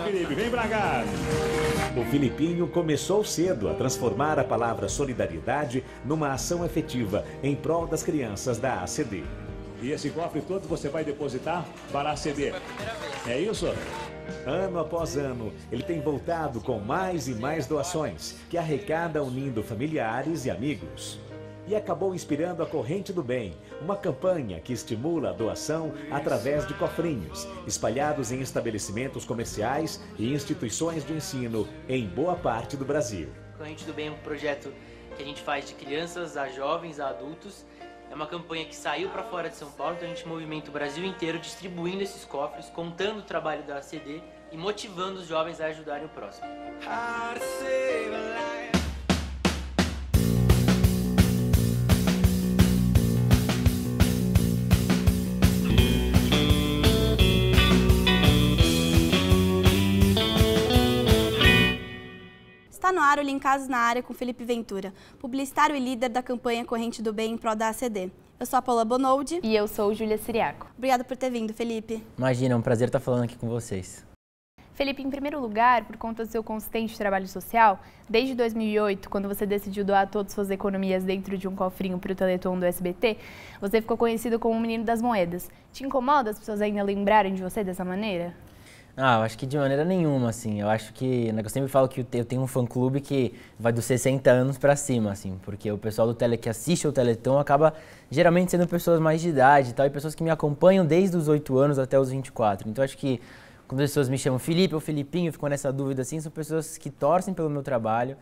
Felipe, vem pra cá. O Filipinho começou cedo a transformar a palavra solidariedade numa ação efetiva em prol das crianças da ACD. E esse cofre todo você vai depositar para a ACD. É isso? Ano após ano, ele tem voltado com mais e mais doações que arrecada unindo familiares e amigos e acabou inspirando a Corrente do Bem, uma campanha que estimula a doação através de cofrinhos, espalhados em estabelecimentos comerciais e instituições de ensino em boa parte do Brasil. Corrente do Bem é um projeto que a gente faz de crianças a jovens a adultos. É uma campanha que saiu para fora de São Paulo, então a gente movimenta o Brasil inteiro distribuindo esses cofres, contando o trabalho da CD e motivando os jovens a ajudarem o próximo. Né? Está no ar o Linkados na Área com Felipe Ventura, publicitário e líder da campanha Corrente do Bem em prol da ACD. Eu sou a Paula Bonoldi. E eu sou Júlia Siriaco. Obrigada por ter vindo, Felipe. Imagina, é um prazer estar falando aqui com vocês. Felipe, em primeiro lugar, por conta do seu consistente trabalho social, desde 2008, quando você decidiu doar todas suas economias dentro de um cofrinho para o Teleton do SBT, você ficou conhecido como o menino das moedas. Te incomoda as pessoas ainda lembrarem de você dessa maneira? Ah, eu acho que de maneira nenhuma, assim. Eu acho que. Né, eu sempre falo que eu tenho um fã-clube que vai dos 60 anos para cima, assim. Porque o pessoal do Tele que assiste o Teleton acaba geralmente sendo pessoas mais de idade e tal, e pessoas que me acompanham desde os 8 anos até os 24. Então acho que quando as pessoas me chamam Felipe ou Felipinho, ficam nessa dúvida assim, são pessoas que torcem pelo meu trabalho,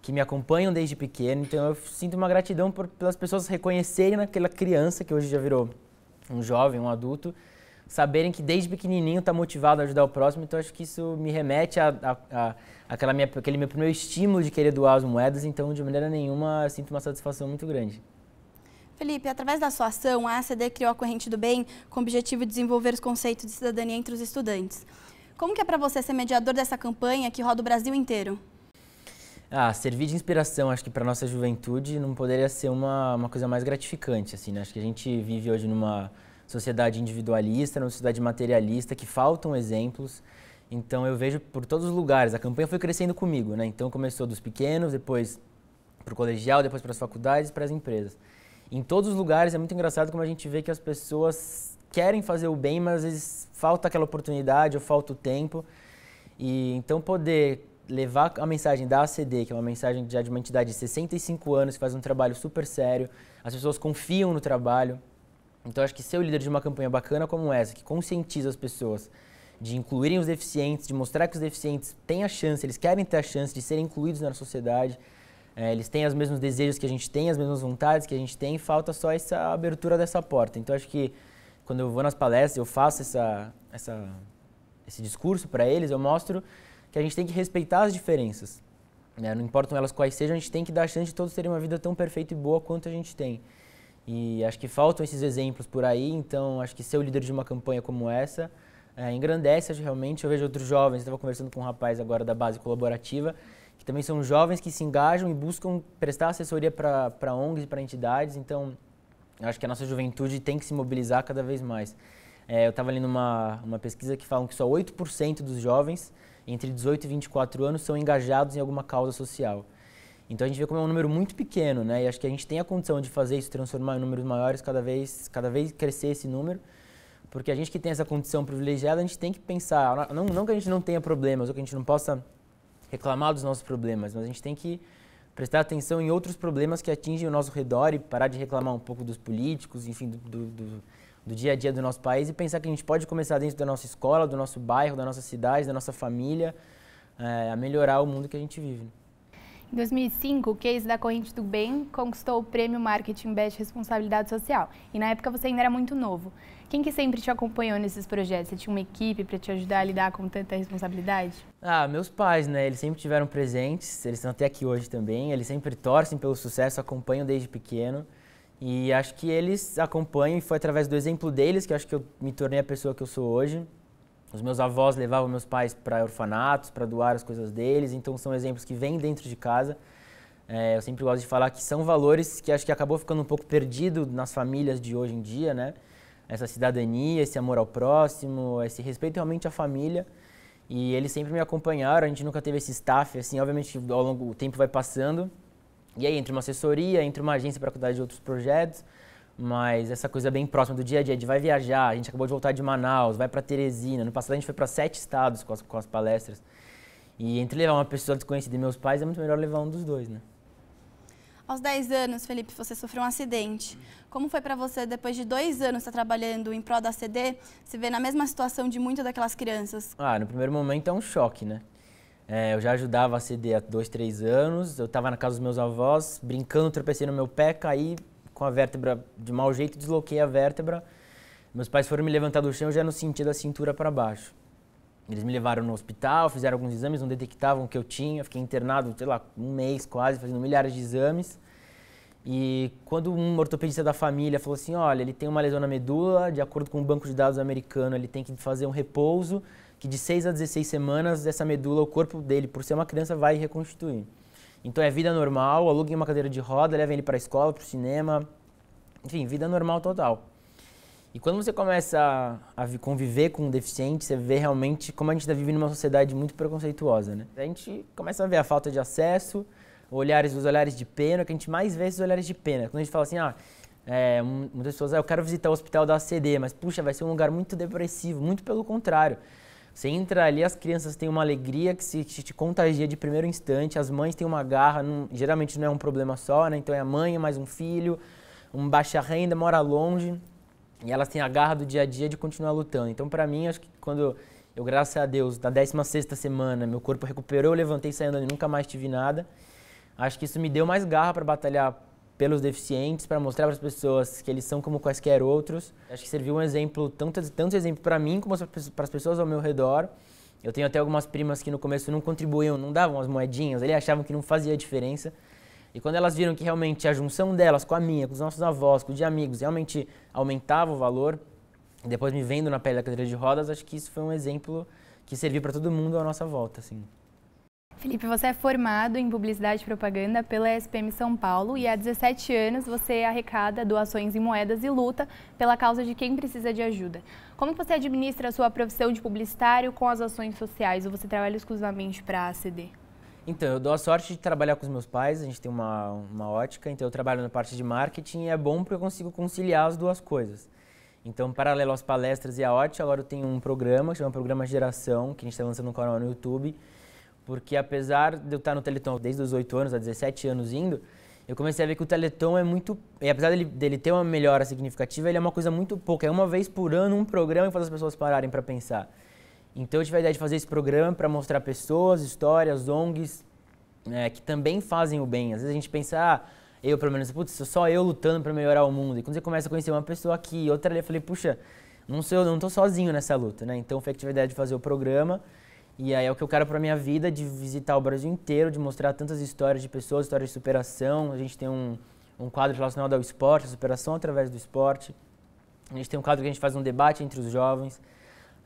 que me acompanham desde pequeno. Então eu sinto uma gratidão por, pelas pessoas reconhecerem naquela criança que hoje já virou um jovem, um adulto saberem que desde pequenininho está motivado a ajudar o próximo, então acho que isso me remete a, a, a aquela minha, aquele meu primeiro estímulo de querer doar as moedas, então de maneira nenhuma sinto uma satisfação muito grande. Felipe, através da sua ação, a ACD criou a Corrente do Bem com o objetivo de desenvolver os conceitos de cidadania entre os estudantes. Como que é para você ser mediador dessa campanha que roda o Brasil inteiro? Ah, servir de inspiração, acho que para nossa juventude não poderia ser uma, uma coisa mais gratificante, assim, né? Acho que a gente vive hoje numa sociedade individualista, numa sociedade materialista, que faltam exemplos. Então eu vejo por todos os lugares. A campanha foi crescendo comigo, né? Então começou dos pequenos, depois para o colegial, depois para as faculdades, para as empresas. Em todos os lugares é muito engraçado como a gente vê que as pessoas querem fazer o bem, mas às vezes falta aquela oportunidade ou falta o tempo. E então poder levar a mensagem da ACD, que é uma mensagem já de uma entidade de 65 anos que faz um trabalho super sério, as pessoas confiam no trabalho, então acho que ser o líder de uma campanha bacana como essa, que conscientiza as pessoas de incluírem os deficientes, de mostrar que os deficientes têm a chance, eles querem ter a chance de serem incluídos na sociedade, é, eles têm os mesmos desejos que a gente tem, as mesmas vontades que a gente tem, falta só essa abertura dessa porta. Então acho que quando eu vou nas palestras, eu faço essa, essa esse discurso para eles, eu mostro que a gente tem que respeitar as diferenças. Né? Não importam elas quais sejam, a gente tem que dar a chance de todos terem uma vida tão perfeita e boa quanto a gente tem. E acho que faltam esses exemplos por aí, então acho que ser o líder de uma campanha como essa é, engrandece acho, realmente. Eu vejo outros jovens, estava conversando com um rapaz agora da base colaborativa, que também são jovens que se engajam e buscam prestar assessoria para ONGs e para entidades, então acho que a nossa juventude tem que se mobilizar cada vez mais. É, eu estava lendo uma, uma pesquisa que falam que só 8% dos jovens entre 18 e 24 anos são engajados em alguma causa social. Então a gente vê como é um número muito pequeno, né? E acho que a gente tem a condição de fazer isso transformar em números maiores cada vez, cada vez crescer esse número, porque a gente que tem essa condição privilegiada, a gente tem que pensar, ah, não, não que a gente não tenha problemas ou que a gente não possa reclamar dos nossos problemas, mas a gente tem que prestar atenção em outros problemas que atingem o nosso redor e parar de reclamar um pouco dos políticos, enfim, do, do, do, do dia a dia do nosso país e pensar que a gente pode começar dentro da nossa escola, do nosso bairro, da nossa cidade, da nossa família, é, a melhorar o mundo que a gente vive. Né? Em 2005, o case da Corrente do Bem conquistou o prêmio Marketing Best Responsabilidade Social. E na época você ainda era muito novo. Quem que sempre te acompanhou nesses projetos? Você tinha uma equipe para te ajudar a lidar com tanta responsabilidade? Ah, meus pais, né? Eles sempre tiveram presentes, eles estão até aqui hoje também. Eles sempre torcem pelo sucesso, acompanham desde pequeno. E acho que eles acompanham e foi através do exemplo deles que acho que eu me tornei a pessoa que eu sou hoje. Os meus avós levavam meus pais para orfanatos, para doar as coisas deles, então são exemplos que vêm dentro de casa. É, eu sempre gosto de falar que são valores que acho que acabou ficando um pouco perdido nas famílias de hoje em dia, né? Essa cidadania, esse amor ao próximo, esse respeito realmente à família. E eles sempre me acompanharam, a gente nunca teve esse staff, assim, obviamente ao longo do tempo vai passando. E aí, entre uma assessoria, entre uma agência para cuidar de outros projetos, mas essa coisa bem próxima do dia a dia, de vai viajar, a gente acabou de voltar de Manaus, vai para Teresina, no passado a gente foi para sete estados com as, com as palestras. E entre levar uma pessoa desconhecida e meus pais, é muito melhor levar um dos dois, né? Aos 10 anos, Felipe, você sofreu um acidente. Como foi para você, depois de dois anos estar tá trabalhando em prol da CD, se ver na mesma situação de muitas daquelas crianças? Ah, no primeiro momento é um choque, né? É, eu já ajudava a CD há dois, três anos, eu estava na casa dos meus avós, brincando, tropecei no meu pé, caí, com a vértebra de mau jeito, desloquei a vértebra. Meus pais foram me levantar do chão já no sentido da cintura para baixo. Eles me levaram no hospital, fizeram alguns exames, não detectavam o que eu tinha. Fiquei internado, sei lá, um mês quase, fazendo milhares de exames. E quando um ortopedista da família falou assim, olha, ele tem uma lesão na medula, de acordo com o banco de dados americano, ele tem que fazer um repouso, que de 6 a 16 semanas, essa medula, o corpo dele, por ser uma criança, vai reconstituir. Então é vida normal, aluga uma cadeira de roda, leva ele para a escola, para o cinema, enfim, vida normal total. E quando você começa a, a conviver com um deficiente, você vê realmente como a gente está vivendo uma sociedade muito preconceituosa, né? A gente começa a ver a falta de acesso, olhares, os olhares de pena, que a gente mais vê é esses olhares de pena. Quando a gente fala assim, ah, é, muitas pessoas, ah, eu quero visitar o hospital da ACD, mas puxa, vai ser um lugar muito depressivo, muito pelo contrário. Você entra ali, as crianças têm uma alegria que se te, te contagia de primeiro instante, as mães têm uma garra, não, geralmente não é um problema só, né? Então é a mãe, mais um filho, um baixa renda, mora longe, e elas têm a garra do dia a dia de continuar lutando. Então, para mim, acho que quando eu, graças a Deus, na 16 semana, meu corpo recuperou, eu levantei saindo e nunca mais tive nada, acho que isso me deu mais garra para batalhar pelos deficientes para mostrar para as pessoas que eles são como quaisquer outros. Acho que serviu um exemplo, tanto, tanto exemplo para mim como para as pessoas ao meu redor. Eu tenho até algumas primas que no começo não contribuíam, não davam as moedinhas, eles achavam que não fazia diferença. E quando elas viram que realmente a junção delas com a minha, com os nossos avós, com os de amigos, realmente aumentava o valor, depois me vendo na pele da cadeira de rodas, acho que isso foi um exemplo que serviu para todo mundo à nossa volta, assim. Felipe, você é formado em Publicidade e Propaganda pela SPM São Paulo e há 17 anos você é arrecada doações em moedas e luta pela causa de quem precisa de ajuda. Como você administra a sua profissão de publicitário com as ações sociais ou você trabalha exclusivamente para a ACD? Então, eu dou a sorte de trabalhar com os meus pais, a gente tem uma, uma ótica, então eu trabalho na parte de marketing e é bom porque eu consigo conciliar as duas coisas. Então, paralelo às palestras e à ótica, agora eu tenho um programa que chama Programa Geração, que a gente está lançando um canal no YouTube, porque apesar de eu estar no Teleton desde os 8 anos, há 17 anos indo, eu comecei a ver que o Teleton é muito. E apesar dele, dele ter uma melhora significativa, ele é uma coisa muito pouca. É uma vez por ano um programa que faz as pessoas pararem para pensar. Então eu tive a ideia de fazer esse programa para mostrar pessoas, histórias, ONGs, é, né, que também fazem o bem. Às vezes a gente pensa, ah, eu pelo menos, putz, sou só eu lutando para melhorar o mundo. E quando você começa a conhecer uma pessoa aqui outra ali, eu falei, puxa, não sou eu, não estou sozinho nessa luta, né? Então foi a ideia de fazer o programa. E aí é o que eu quero para minha vida, de visitar o Brasil inteiro, de mostrar tantas histórias de pessoas, histórias de superação. A gente tem um, um quadro relacionado ao esporte, a superação através do esporte. A gente tem um quadro que a gente faz um debate entre os jovens.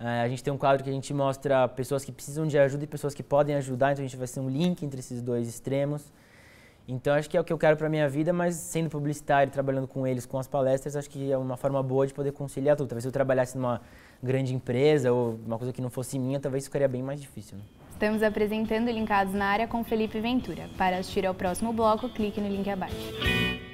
É, a gente tem um quadro que a gente mostra pessoas que precisam de ajuda e pessoas que podem ajudar, então a gente vai ser um link entre esses dois extremos. Então acho que é o que eu quero para minha vida, mas sendo publicitário, trabalhando com eles, com as palestras, acho que é uma forma boa de poder conciliar tudo. Talvez se eu trabalhasse numa grande empresa ou uma coisa que não fosse minha, talvez ficaria bem mais difícil. Né? Estamos apresentando Linkados na Área com Felipe Ventura. Para assistir ao próximo bloco, clique no link abaixo.